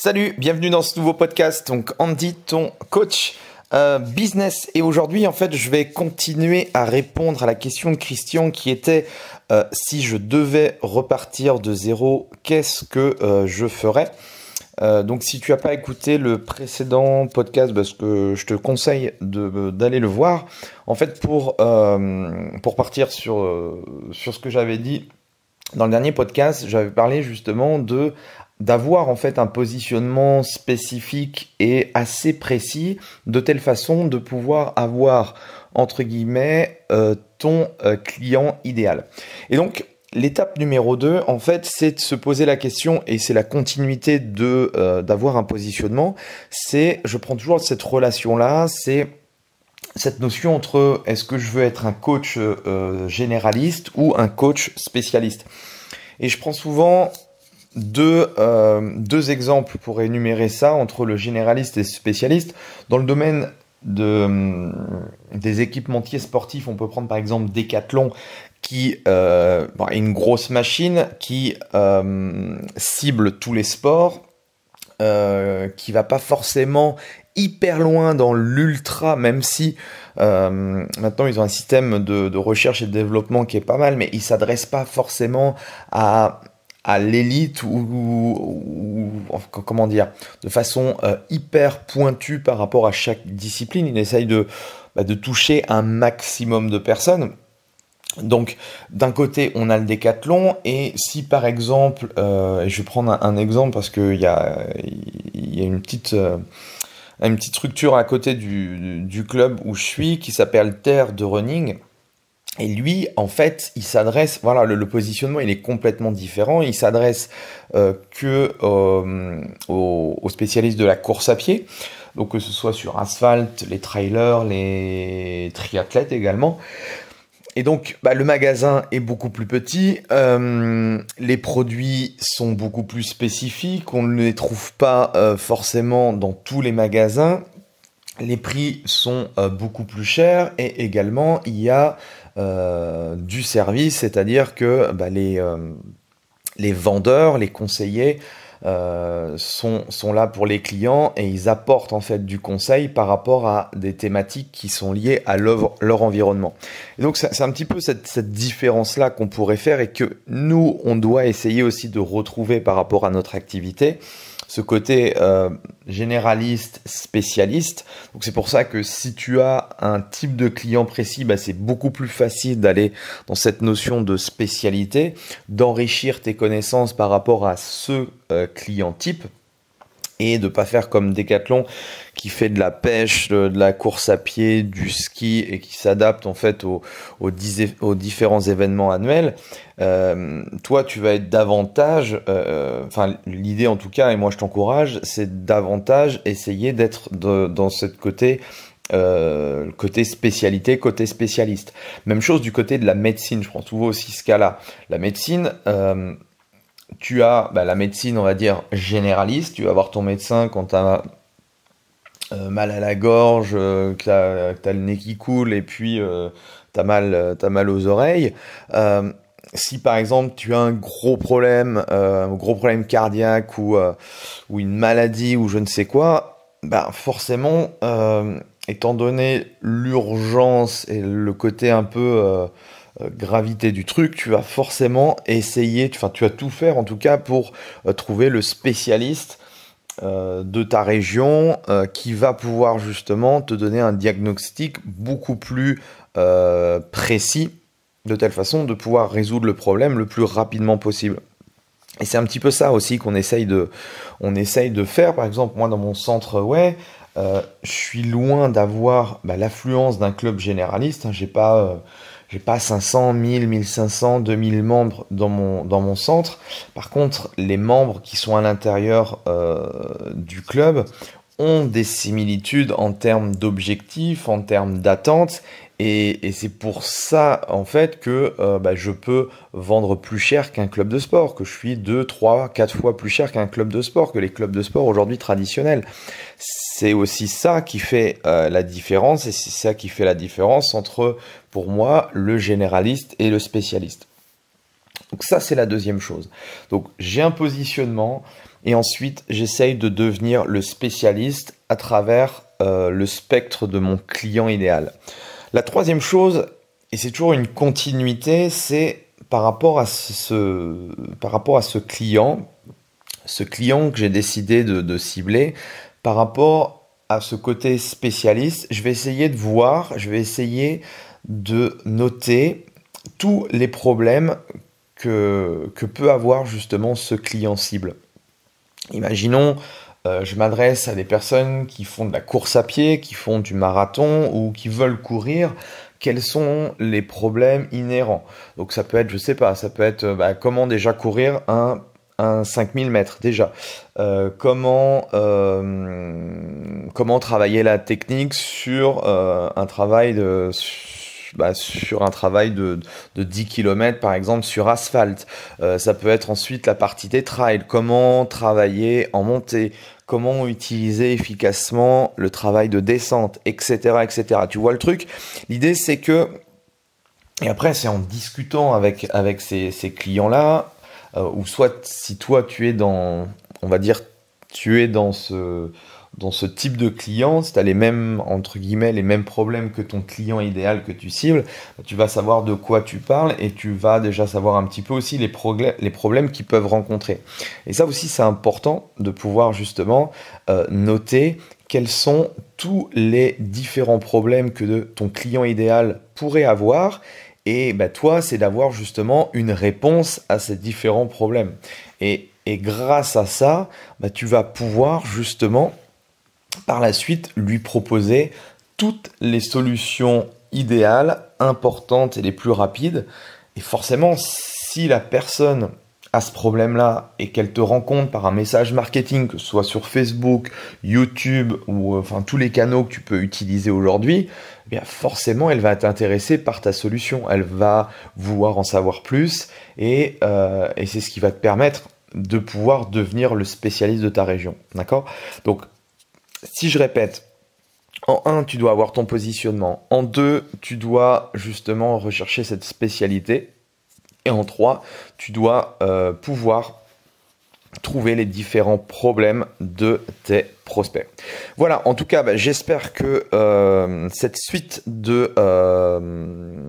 Salut, bienvenue dans ce nouveau podcast. Donc Andy, ton coach euh, business. Et aujourd'hui, en fait, je vais continuer à répondre à la question de Christian qui était euh, si je devais repartir de zéro, qu'est-ce que euh, je ferais donc si tu n'as pas écouté le précédent podcast, parce que je te conseille d'aller le voir, en fait pour, pour partir sur, sur ce que j'avais dit dans le dernier podcast, j'avais parlé justement de d'avoir en fait un positionnement spécifique et assez précis de telle façon de pouvoir avoir entre guillemets euh, ton euh, client idéal. Et donc l'étape numéro 2 en fait c'est de se poser la question et c'est la continuité de euh, d'avoir un positionnement, c'est je prends toujours cette relation là, c'est cette notion entre est-ce que je veux être un coach généraliste ou un coach spécialiste. Et je prends souvent deux, euh, deux exemples pour énumérer ça entre le généraliste et le spécialiste. Dans le domaine de, euh, des équipementiers sportifs, on peut prendre par exemple Decathlon, qui euh, est une grosse machine qui cible tous les sports, euh, qui va pas forcément hyper loin dans l'ultra, même si maintenant ils ont un système de, de, recherche et de développement qui est pas mal, mais ils s'adressent pas forcément à à l'élite ou, comment dire de façon euh, hyper pointue par rapport à chaque discipline. Il essaye de, bah, de toucher un maximum de personnes. Donc d'un côté on a le décathlon et si par exemple, euh, je vais prendre un, exemple parce qu'il y a, y a une petite euh, une petite structure à côté du, du club où je suis qui s'appelle Terre de Running et lui, en fait, il s'adresse, voilà, le, positionnement, il est complètement différent. Il s'adresse euh, que euh, aux, spécialistes de la course à pied, donc que ce soit sur asphalte, les trailers, les triathlètes également. Et donc, bah, le magasin est beaucoup plus petit, euh, les produits sont beaucoup plus spécifiques, on ne les trouve pas forcément dans tous les magasins. Les prix sont beaucoup plus chers et également il y a euh, du service, c'est-à-dire que bah, euh, les vendeurs, les conseillers euh, sont, sont là pour les clients et ils apportent en fait du conseil par rapport à des thématiques qui sont liées à leur, leur environnement. donc c'est un petit peu cette, différence-là qu'on pourrait faire et que nous, on doit essayer aussi de retrouver par rapport à notre activité ce côté euh, généraliste, spécialiste. Donc c'est pour ça que si tu as un type de client précis, bah, c'est beaucoup plus facile d'aller dans cette notion de spécialité, d'enrichir tes connaissances par rapport à ce euh, client type et de pas faire comme Decathlon qui fait de la pêche, euh, de, la course à pied, du ski et qui s'adapte en fait aux, aux, différents événements annuels. Euh, toi, tu vas être davantage, euh, enfin l'idée en tout cas, et moi je t'encourage, c'est davantage essayer d'être dans cette côté côté spécialité, côté spécialiste. Même chose du côté de la médecine, je prends souvent aussi ce cas-là. La médecine, tu as bah, la médecine, on va dire, généraliste. Tu vas voir ton médecin quand tu as euh, mal à la gorge, euh, que tu as, le nez qui coule et puis euh, tu as, euh, mal aux oreilles. si par exemple tu as un gros problème, un gros problème cardiaque ou, ou une maladie ou je ne sais quoi, bah, forcément, étant donné l'urgence et le côté un peu euh, gravité du truc, tu vas forcément essayer, enfin tu vas tout faire en tout cas pour euh, trouver le spécialiste euh, de ta région qui va pouvoir justement te donner un diagnostic beaucoup plus précis de telle façon de pouvoir résoudre le problème le plus rapidement possible. Et c'est un petit peu ça aussi qu'on essaye de, essaye de faire. Par exemple, moi dans mon centre, ouais, je suis loin d'avoir bah, l'affluence d'un club généraliste. Hein. j'ai pas j'ai pas 500, 1000, 1500, 2000 membres dans mon, dans mon centre. Par contre, les membres qui sont à l'intérieur euh, du club ont des similitudes en termes d'objectifs, en termes d'attentes, et, c'est pour ça en fait que euh, bah, je peux vendre plus cher qu'un club de sport, que je suis 2, 3, 4 fois plus cher qu'un club de sport, que les clubs de sport aujourd'hui traditionnels c'est aussi ça qui fait euh, la différence et c'est ça qui fait la différence entre, pour moi, le généraliste et le spécialiste. Donc ça, c'est la deuxième chose. Donc j'ai un positionnement et ensuite j'essaye de devenir le spécialiste à travers euh, le spectre de mon client idéal. La troisième chose, et c'est toujours une continuité, c'est par rapport à ce, par rapport à ce client, ce client que j'ai décidé de cibler, par rapport à ce côté spécialiste, je vais essayer de voir, je vais essayer de noter tous les problèmes que, que peut avoir justement ce client cible. Imaginons, euh, je m'adresse à des personnes qui font de la course à pied, qui font du marathon ou qui veulent courir, quels sont les problèmes inhérents. Donc ça peut être, je sais pas, ça peut être euh, bah, comment déjà courir un un 5000 mètres déjà. Euh, comment, euh, comment travailler la technique sur euh, un travail de bah, sur un travail de, 10 km par exemple sur asphalte. ça peut être ensuite la partie des trails. Comment travailler en montée Comment utiliser efficacement le travail de descente, etc., etc. Tu vois le truc L'idée c'est que et après, c'est en discutant avec, avec ces clients-là, euh, ou soit si toi tu es dans, on va dire, tu es dans ce, dans ce type de client, si tu as les mêmes, entre guillemets, les mêmes problèmes que ton client idéal que tu cibles, bah, tu vas savoir de quoi tu parles et tu vas déjà savoir un petit peu aussi les, problèmes qu'ils peuvent rencontrer. Et ça aussi, c'est important de pouvoir justement euh, noter quels sont tous les différents problèmes que ton client idéal pourrait avoir et bah, toi, c'est d'avoir justement une réponse à ces différents problèmes. Et, grâce à ça, bah, tu vas pouvoir justement par la suite lui proposer toutes les solutions idéales, importantes et les plus rapides. Et forcément, si la personne a ce problème-là et qu'elle te rencontre par un message marketing, que ce soit sur Facebook, YouTube ou euh, enfin tous les canaux que tu peux utiliser aujourd'hui, eh forcément elle va t'intéresser par ta solution, elle va vouloir en savoir plus euh, et, c'est ce qui va te permettre de pouvoir devenir le spécialiste de ta région. D'accord Donc si je répète, en un, tu dois avoir ton positionnement. En deux, tu dois justement rechercher cette spécialité. Et en trois, tu dois euh, pouvoir trouver les différents problèmes de tes prospects. Voilà, en tout cas, bah, j'espère que euh, cette suite de, euh,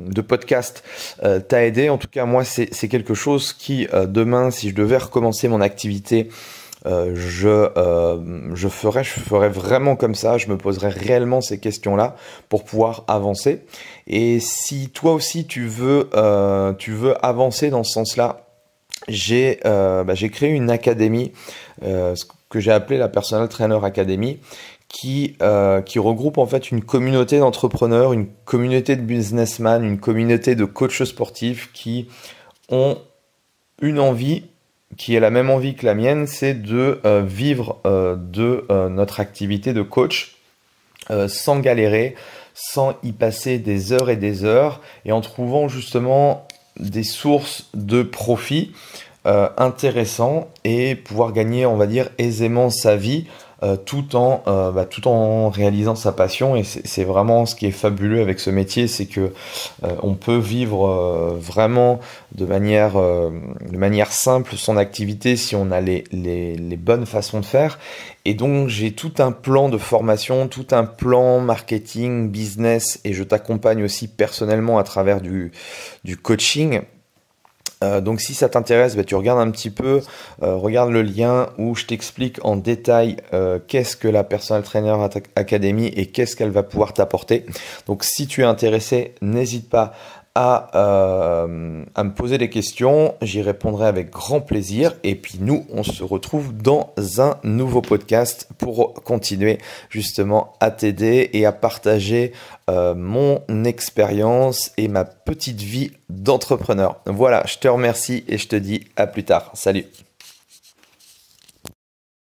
de podcast euh, t'a aidé. En tout cas, moi, c'est quelque chose qui, euh, demain, si je devais recommencer mon activité, je, je ferais je vraiment comme ça, je me poserais réellement ces questions-là pour pouvoir avancer. Et si toi aussi tu veux, tu veux avancer dans ce sens-là, euh, bah, j'ai créé une académie, euh, ce que j'ai appelé la Personal Trainer Academy, qui, euh, qui regroupe en fait une communauté d'entrepreneurs, une communauté de businessmen, une communauté de coachs sportifs qui ont une envie qui est la même envie que la mienne, c'est de vivre de notre activité de coach sans galérer, sans y passer des heures et des heures, et en trouvant justement des sources de profit euh, intéressants et pouvoir gagner, on va dire, aisément sa vie euh, euh, bah, tout, en, réalisant sa passion. Et c'est vraiment ce qui est fabuleux avec ce métier, c'est que euh, on peut vivre vraiment de manière, simple son activité si on a les, bonnes façons de faire. Et donc j'ai tout un plan de formation, tout un plan marketing, business, et je t'accompagne aussi personnellement à travers du coaching euh, donc si ça t'intéresse, bah, tu regardes un petit peu, euh, regarde le lien où je t'explique en détail euh, qu'est-ce que la Personal Trainer Academy et qu'est-ce qu'elle va pouvoir t'apporter. Donc si tu es intéressé, n'hésite pas euh, à, me poser des questions. J'y répondrai avec grand plaisir. Et puis nous, on se retrouve dans un nouveau podcast pour continuer justement à t'aider et à partager euh, mon expérience et ma petite vie d'entrepreneur. Voilà, je te remercie et je te dis à plus tard. Salut